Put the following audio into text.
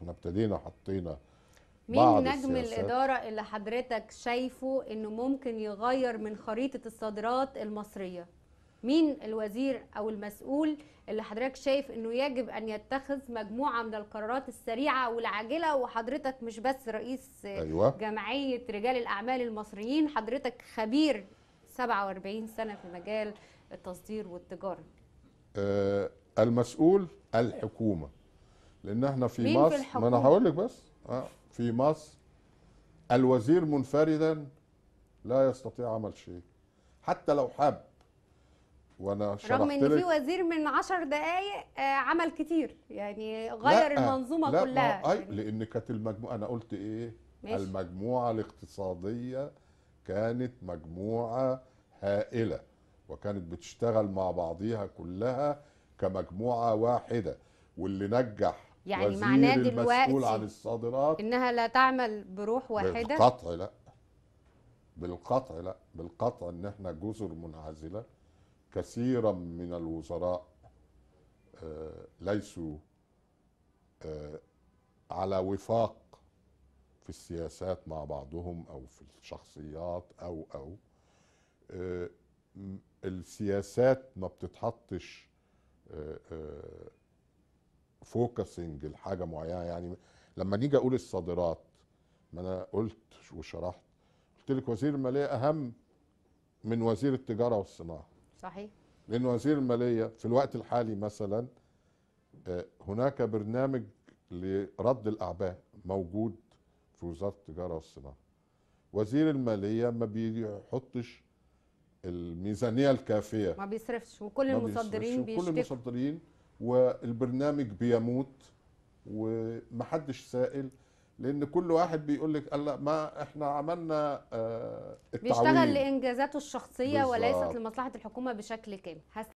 احنا ابتدينا حطينا مين نجم السياسات. الاداره اللي حضرتك شايفه انه ممكن يغير من خريطه الصادرات المصريه مين الوزير او المسؤول اللي حضرتك شايف انه يجب ان يتخذ مجموعه من القرارات السريعه والعاجله وحضرتك مش بس رئيس أيوة. جمعيه رجال الاعمال المصريين حضرتك خبير 47 سنه في مجال التصدير والتجاره آه، المسؤول الحكومه لان احنا في مصر في ما انا هقول لك بس آه، في مصر الوزير منفردا لا يستطيع عمل شيء حتى لو حب وانا رغم ان في وزير من 10 دقائق آه، عمل كتير يعني غير لا آه، المنظومه لا كلها يعني لان كانت المجموعه انا قلت ايه ماشي. المجموعه الاقتصاديه كانت مجموعه هائله وكانت بتشتغل مع بعضيها كلها كمجموعه واحده واللي نجح يعني معناه دلوقتي عن الصادرات انها لا تعمل بروح واحده بالقطع لا بالقطع لا بالقطع ان احنا جزر منعزله كثيرا من الوزراء آه، ليسوا آه، على وفاق في السياسات مع بعضهم او في الشخصيات او او آه، السياسات ما بتتحطش فوكسنج لحاجه معينه يعني لما نيجي اقول الصادرات ما انا قلت وشرحت قلت لك وزير الماليه اهم من وزير التجاره والصناعه صحيح لان وزير الماليه في الوقت الحالي مثلا آه، هناك برنامج لرد الاعباء موجود في وزاره التجاره والصناعه وزير الماليه ما بيحطش الميزانيه الكافيه ما بيصرفش وكل المصدرين بيشتكوا كل المصدرين والبرنامج بيموت ومحدش سائل لان كل واحد بيقول لك لا ما احنا عملنا آه بيشتغل لانجازاته الشخصيه بالزبط. وليست لمصلحه الحكومه بشكل كامل